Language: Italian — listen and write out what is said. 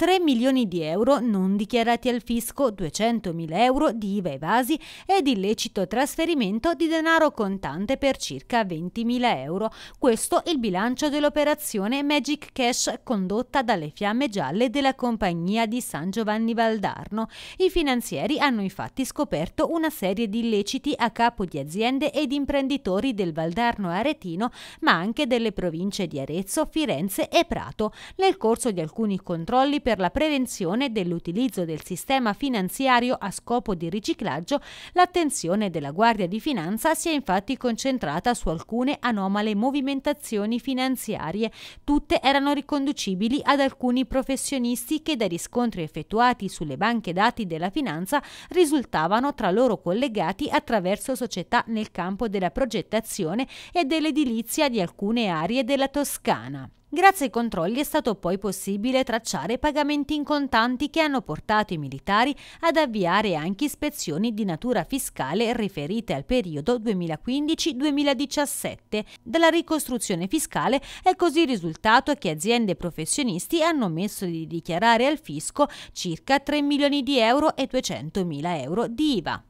3 milioni di euro non dichiarati al fisco, 200 mila euro di IVA evasi ed illecito trasferimento di denaro contante per circa 20 mila euro. Questo il bilancio dell'operazione Magic Cash condotta dalle fiamme gialle della compagnia di San Giovanni Valdarno. I finanzieri hanno infatti scoperto una serie di illeciti a capo di aziende ed imprenditori del Valdarno aretino, ma anche delle province di Arezzo, Firenze e Prato. Nel corso di alcuni controlli per la prevenzione dell'utilizzo del sistema finanziario a scopo di riciclaggio, l'attenzione della Guardia di Finanza si è infatti concentrata su alcune anomale movimentazioni finanziarie. Tutte erano riconducibili ad alcuni professionisti che dai riscontri effettuati sulle banche dati della finanza risultavano tra loro collegati attraverso società nel campo della progettazione e dell'edilizia di alcune aree della Toscana. Grazie ai controlli è stato poi possibile tracciare pagamenti in contanti che hanno portato i militari ad avviare anche ispezioni di natura fiscale riferite al periodo 2015-2017. Dalla ricostruzione fiscale è così risultato che aziende e professionisti hanno omesso di dichiarare al fisco circa 3 milioni di euro e 200 mila euro di IVA.